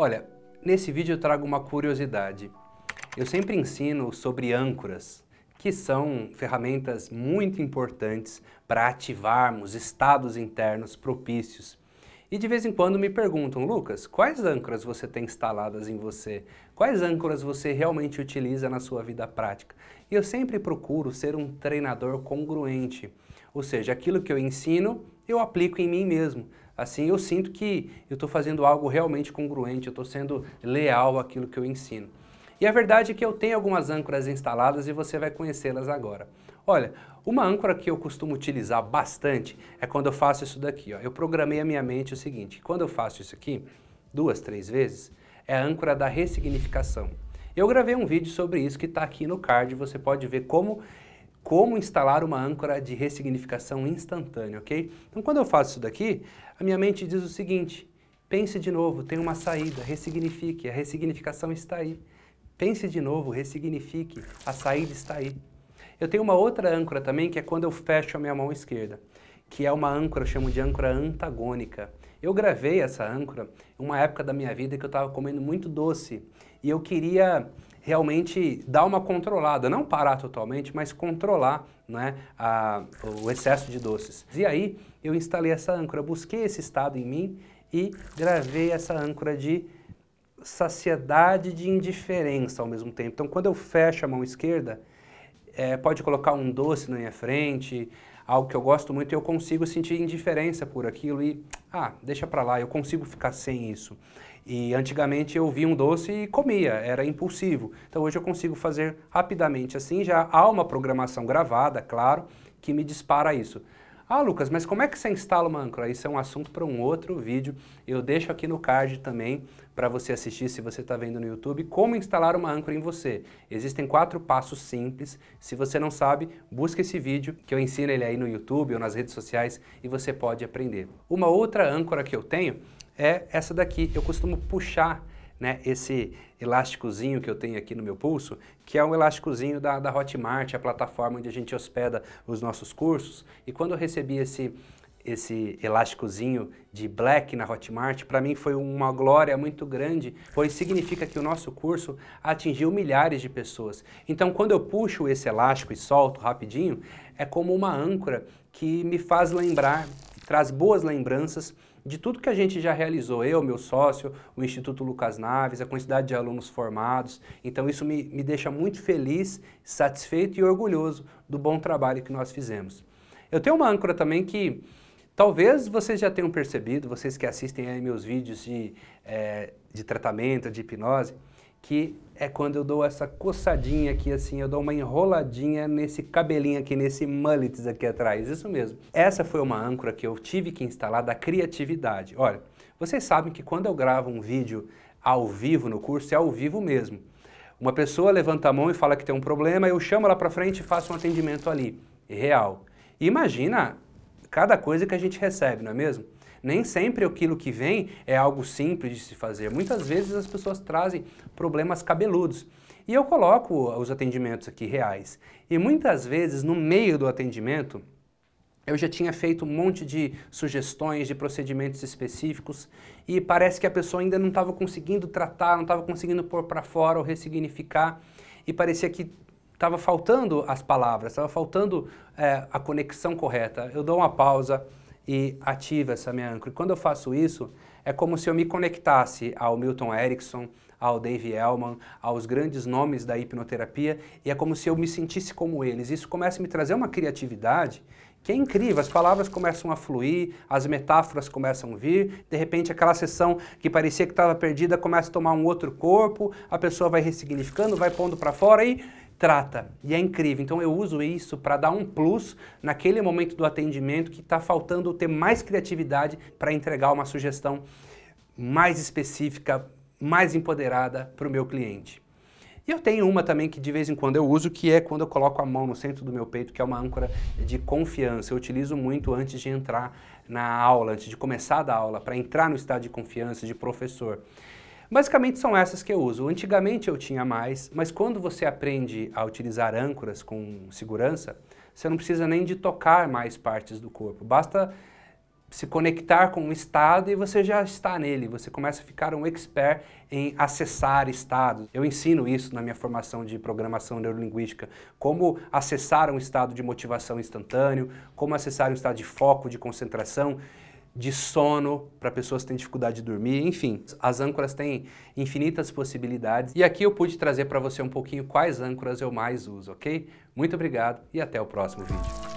Olha, nesse vídeo eu trago uma curiosidade. Eu sempre ensino sobre âncoras, que são ferramentas muito importantes para ativarmos estados internos propícios e de vez em quando me perguntam, Lucas, quais âncoras você tem instaladas em você? Quais âncoras você realmente utiliza na sua vida prática? E eu sempre procuro ser um treinador congruente, ou seja, aquilo que eu ensino, eu aplico em mim mesmo. Assim eu sinto que eu estou fazendo algo realmente congruente, eu estou sendo leal àquilo que eu ensino. E a verdade é que eu tenho algumas âncoras instaladas e você vai conhecê-las agora. Olha, uma âncora que eu costumo utilizar bastante é quando eu faço isso daqui. Ó. Eu programei a minha mente o seguinte, quando eu faço isso aqui, duas, três vezes, é a âncora da ressignificação. Eu gravei um vídeo sobre isso que está aqui no card, você pode ver como, como instalar uma âncora de ressignificação instantânea, ok? Então quando eu faço isso daqui, a minha mente diz o seguinte, pense de novo, tem uma saída, ressignifique, a ressignificação está aí. Pense de novo, ressignifique. A saída está aí. Eu tenho uma outra âncora também, que é quando eu fecho a minha mão esquerda, que é uma âncora, eu chamo de âncora antagônica. Eu gravei essa âncora em uma época da minha vida que eu estava comendo muito doce e eu queria realmente dar uma controlada, não parar totalmente, mas controlar né, a, o excesso de doces. E aí eu instalei essa âncora, busquei esse estado em mim e gravei essa âncora de saciedade de indiferença ao mesmo tempo. Então, quando eu fecho a mão esquerda, é, pode colocar um doce na minha frente, algo que eu gosto muito, e eu consigo sentir indiferença por aquilo e, ah, deixa para lá, eu consigo ficar sem isso. E antigamente eu via um doce e comia, era impulsivo. Então hoje eu consigo fazer rapidamente assim, já há uma programação gravada, claro, que me dispara isso. Ah, Lucas, mas como é que você instala uma âncora? Isso é um assunto para um outro vídeo. Eu deixo aqui no card também para você assistir, se você está vendo no YouTube, como instalar uma âncora em você. Existem quatro passos simples. Se você não sabe, busca esse vídeo que eu ensino ele aí no YouTube ou nas redes sociais e você pode aprender. Uma outra âncora que eu tenho é essa daqui. Eu costumo puxar né, esse elásticozinho que eu tenho aqui no meu pulso, que é um elásticozinho da, da Hotmart, a plataforma onde a gente hospeda os nossos cursos. E quando eu recebi esse, esse elásticozinho de black na Hotmart, para mim foi uma glória muito grande, pois significa que o nosso curso atingiu milhares de pessoas. Então, quando eu puxo esse elástico e solto rapidinho, é como uma âncora que me faz lembrar, traz boas lembranças de tudo que a gente já realizou, eu, meu sócio, o Instituto Lucas Naves, a quantidade de alunos formados. Então, isso me, me deixa muito feliz, satisfeito e orgulhoso do bom trabalho que nós fizemos. Eu tenho uma âncora também que Talvez vocês já tenham percebido, vocês que assistem aí meus vídeos de, é, de tratamento, de hipnose, que é quando eu dou essa coçadinha aqui assim, eu dou uma enroladinha nesse cabelinho aqui, nesse mullets aqui atrás, isso mesmo. Essa foi uma âncora que eu tive que instalar da criatividade. Olha, vocês sabem que quando eu gravo um vídeo ao vivo no curso, é ao vivo mesmo. Uma pessoa levanta a mão e fala que tem um problema, eu chamo ela para frente e faço um atendimento ali, real. Imagina cada coisa que a gente recebe, não é mesmo? Nem sempre aquilo que vem é algo simples de se fazer. Muitas vezes as pessoas trazem problemas cabeludos. E eu coloco os atendimentos aqui reais. E muitas vezes, no meio do atendimento, eu já tinha feito um monte de sugestões de procedimentos específicos e parece que a pessoa ainda não estava conseguindo tratar, não estava conseguindo pôr para fora ou ressignificar e parecia que estava faltando as palavras, estava faltando é, a conexão correta. Eu dou uma pausa, e ativa essa minha âncora. Quando eu faço isso, é como se eu me conectasse ao Milton Erickson, ao Dave Elman, aos grandes nomes da hipnoterapia, e é como se eu me sentisse como eles. Isso começa a me trazer uma criatividade que é incrível, as palavras começam a fluir, as metáforas começam a vir, de repente aquela sessão que parecia que estava perdida começa a tomar um outro corpo, a pessoa vai ressignificando, vai pondo para fora e trata. E é incrível. Então eu uso isso para dar um plus naquele momento do atendimento que está faltando ter mais criatividade para entregar uma sugestão mais específica, mais empoderada para o meu cliente. E eu tenho uma também que de vez em quando eu uso, que é quando eu coloco a mão no centro do meu peito, que é uma âncora de confiança. Eu utilizo muito antes de entrar na aula, antes de começar da aula, para entrar no estado de confiança de professor. Basicamente são essas que eu uso. Antigamente eu tinha mais, mas quando você aprende a utilizar âncoras com segurança, você não precisa nem de tocar mais partes do corpo. Basta se conectar com o estado e você já está nele, você começa a ficar um expert em acessar estados. Eu ensino isso na minha formação de programação neurolinguística, como acessar um estado de motivação instantâneo, como acessar um estado de foco, de concentração de sono para pessoas que têm dificuldade de dormir, enfim. As âncoras têm infinitas possibilidades e aqui eu pude trazer para você um pouquinho quais âncoras eu mais uso, ok? Muito obrigado e até o próximo vídeo.